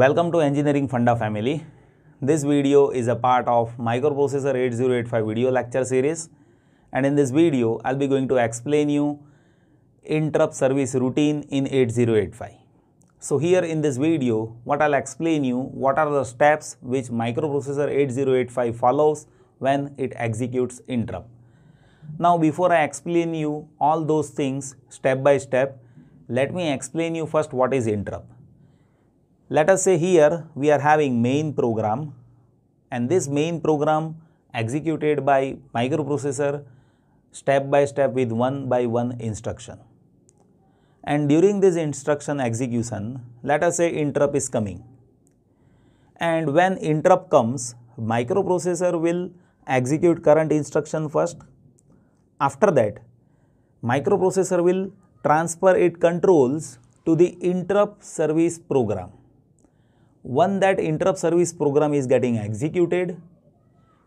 Welcome to Engineering Funda family. This video is a part of Microprocessor 8085 video lecture series and in this video I'll be going to explain you interrupt service routine in 8085. So here in this video what I'll explain you what are the steps which microprocessor 8085 follows when it executes interrupt. Now before I explain you all those things step by step let me explain you first what is interrupt. Let us say here we are having main program and this main program executed by microprocessor step by step with one by one instruction. And during this instruction execution, let us say interrupt is coming. And when interrupt comes, microprocessor will execute current instruction first. After that, microprocessor will transfer its controls to the interrupt service program. One that interrupt service program is getting executed,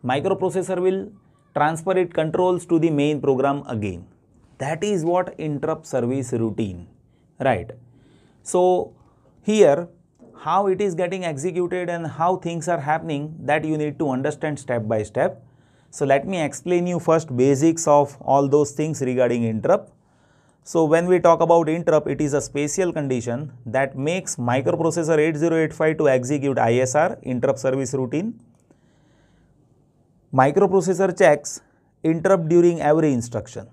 microprocessor will transfer its controls to the main program again. That is what interrupt service routine, right? So, here how it is getting executed and how things are happening that you need to understand step by step. So, let me explain you first basics of all those things regarding interrupt. So when we talk about interrupt, it is a special condition that makes microprocessor 8085 to execute ISR, interrupt service routine. Microprocessor checks interrupt during every instruction.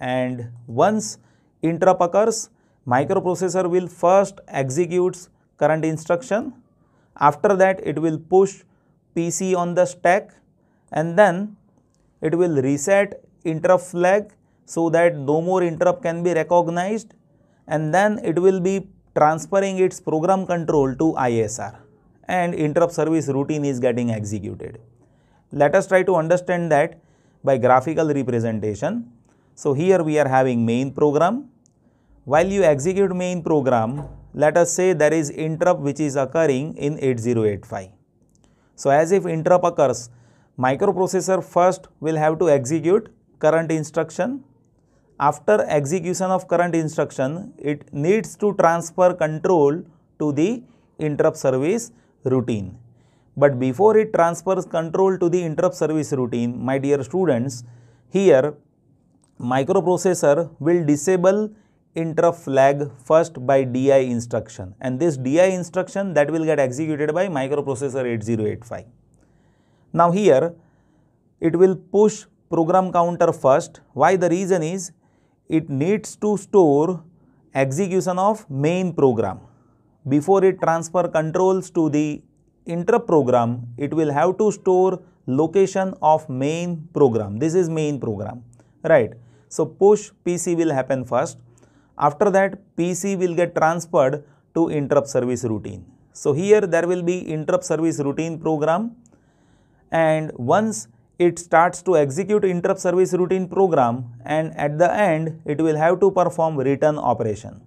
And once interrupt occurs, microprocessor will first executes current instruction. After that, it will push PC on the stack and then it will reset interrupt flag so that no more interrupt can be recognized and then it will be transferring its program control to ISR and interrupt service routine is getting executed. Let us try to understand that by graphical representation. So, here we are having main program. While you execute main program, let us say there is interrupt which is occurring in 8085. So, as if interrupt occurs, microprocessor first will have to execute current instruction after execution of current instruction, it needs to transfer control to the interrupt service routine. But before it transfers control to the interrupt service routine, my dear students, here microprocessor will disable interrupt flag first by DI instruction and this DI instruction that will get executed by microprocessor 8085. Now here it will push program counter first. Why the reason is it needs to store execution of main program. Before it transfer controls to the interrupt program, it will have to store location of main program. This is main program, right? So, push PC will happen first. After that, PC will get transferred to interrupt service routine. So, here there will be interrupt service routine program and once it starts to execute interrupt service routine program and at the end it will have to perform return operation.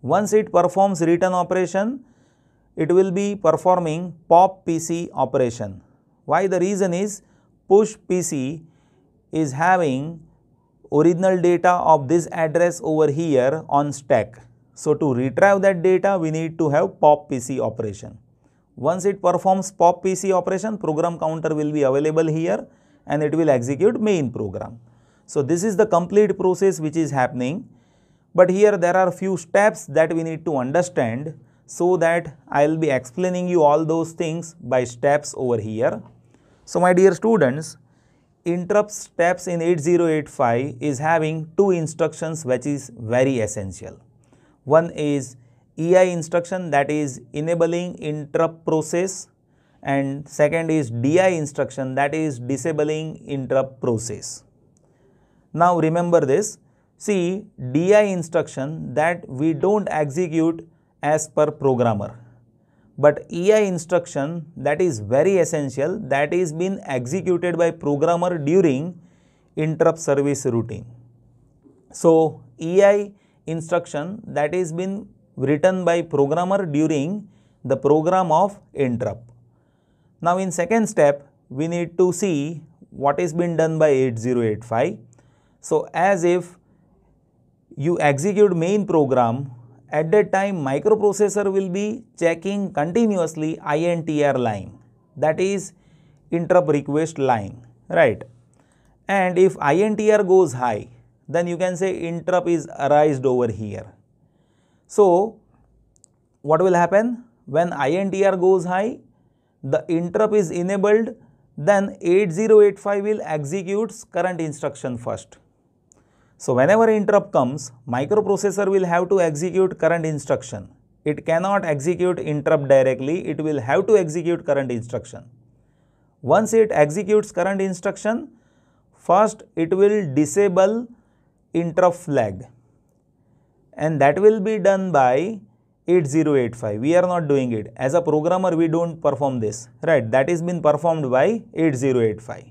Once it performs return operation, it will be performing pop PC operation. Why the reason is push PC is having original data of this address over here on stack. So to retrieve that data we need to have pop PC operation. Once it performs pop PC operation, program counter will be available here and it will execute main program. So, this is the complete process which is happening. But here there are few steps that we need to understand so that I will be explaining you all those things by steps over here. So, my dear students, interrupt steps in 8085 is having two instructions which is very essential. One is EI instruction that is enabling interrupt process and second is DI instruction that is disabling interrupt process. Now remember this, see DI instruction that we don't execute as per programmer but EI instruction that is very essential that is been executed by programmer during interrupt service routine. So, EI instruction that is been written by programmer during the program of interrupt. Now in second step, we need to see what is been done by 8085. So as if you execute main program, at that time microprocessor will be checking continuously INTR line that is interrupt request line, right? And if INTR goes high, then you can say interrupt is arised over here. So, what will happen? When INTR goes high, the interrupt is enabled, then 8085 will execute current instruction first. So, whenever interrupt comes, microprocessor will have to execute current instruction. It cannot execute interrupt directly, it will have to execute current instruction. Once it executes current instruction, first it will disable interrupt flag and that will be done by 8085 we are not doing it as a programmer we don't perform this right that is been performed by 8085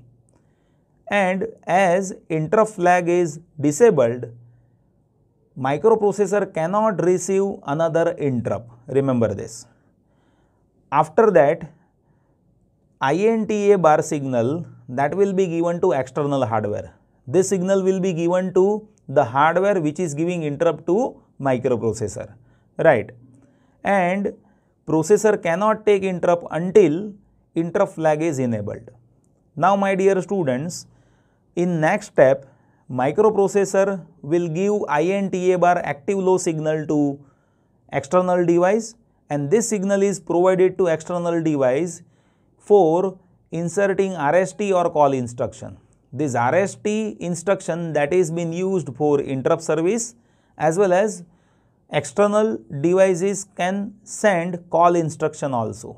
and as interrupt flag is disabled microprocessor cannot receive another interrupt remember this after that INTA bar signal that will be given to external hardware this signal will be given to the hardware which is giving interrupt to microprocessor, right? And processor cannot take interrupt until interrupt flag is enabled. Now, my dear students, in next step, microprocessor will give INTA bar active low signal to external device and this signal is provided to external device for inserting RST or call instruction this RST instruction that is being used for interrupt service as well as external devices can send call instruction also.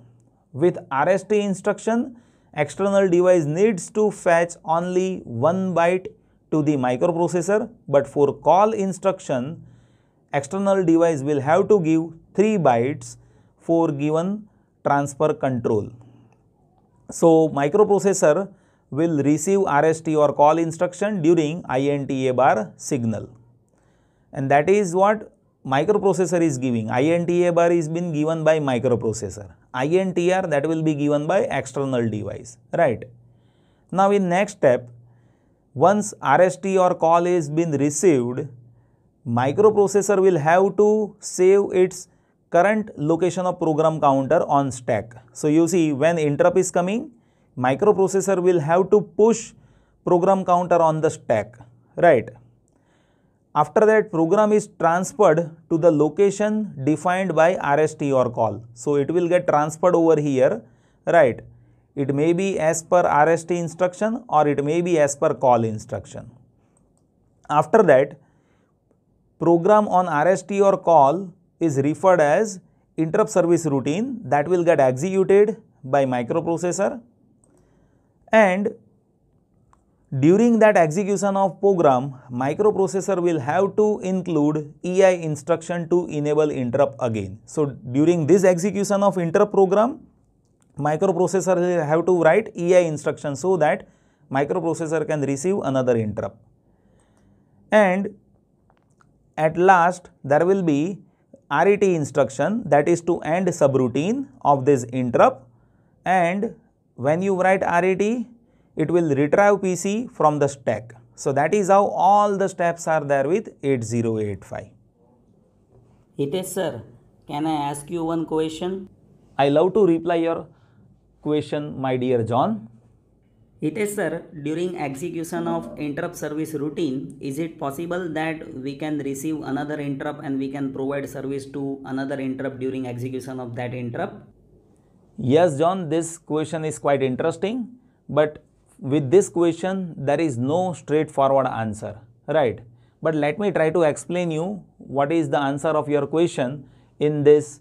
With RST instruction, external device needs to fetch only 1 byte to the microprocessor but for call instruction, external device will have to give 3 bytes for given transfer control. So, microprocessor will receive RST or call instruction during INTA bar signal. And that is what microprocessor is giving. INTA bar is been given by microprocessor. INTR that will be given by external device, right? Now in next step, once RST or call is been received, microprocessor will have to save its current location of program counter on stack. So you see when interrupt is coming, microprocessor will have to push program counter on the stack, right? After that program is transferred to the location defined by RST or call. So it will get transferred over here, right? It may be as per RST instruction or it may be as per call instruction. After that, program on RST or call is referred as interrupt service routine that will get executed by microprocessor and during that execution of program microprocessor will have to include EI instruction to enable interrupt again. So during this execution of interrupt program microprocessor will have to write EI instruction so that microprocessor can receive another interrupt. And at last there will be RET instruction that is to end subroutine of this interrupt and when you write RET, it will retrieve PC from the stack. So that is how all the steps are there with 8085. Hitesh sir, can I ask you one question? I love to reply your question, my dear John. It is sir, during execution of interrupt service routine, is it possible that we can receive another interrupt and we can provide service to another interrupt during execution of that interrupt? yes John this question is quite interesting but with this question there is no straightforward answer right but let me try to explain you what is the answer of your question in this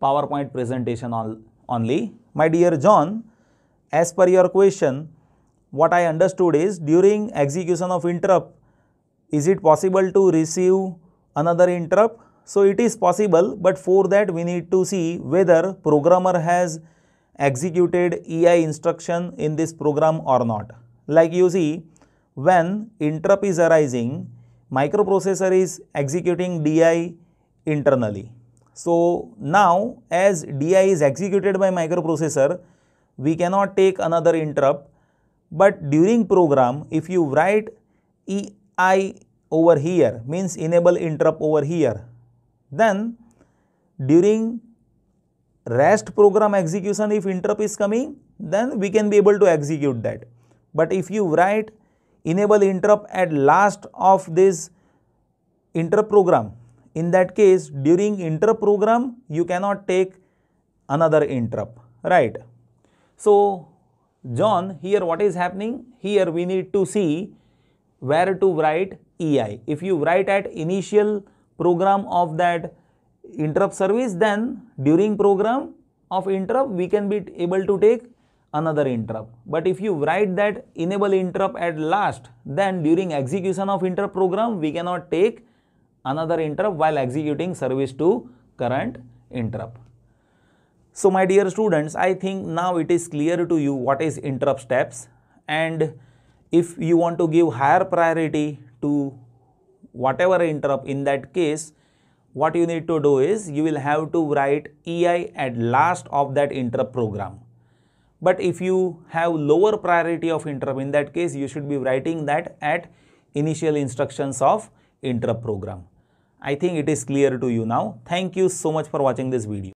PowerPoint presentation only. My dear John, as per your question, what I understood is during execution of interrupt, is it possible to receive another interrupt? So it is possible but for that we need to see whether programmer has executed EI instruction in this program or not. Like you see when interrupt is arising microprocessor is executing DI internally. So now as DI is executed by microprocessor we cannot take another interrupt but during program if you write EI over here means enable interrupt over here then during REST program execution if interrupt is coming then we can be able to execute that. But if you write enable interrupt at last of this interrupt program in that case during interrupt program you cannot take another interrupt right. So John here what is happening here we need to see where to write EI. If you write at initial program of that interrupt service then during program of interrupt we can be able to take another interrupt but if you write that enable interrupt at last then during execution of interrupt program we cannot take another interrupt while executing service to current interrupt so my dear students i think now it is clear to you what is interrupt steps and if you want to give higher priority to whatever interrupt in that case what you need to do is you will have to write EI at last of that interrupt program. But if you have lower priority of interrupt in that case you should be writing that at initial instructions of interrupt program. I think it is clear to you now. Thank you so much for watching this video.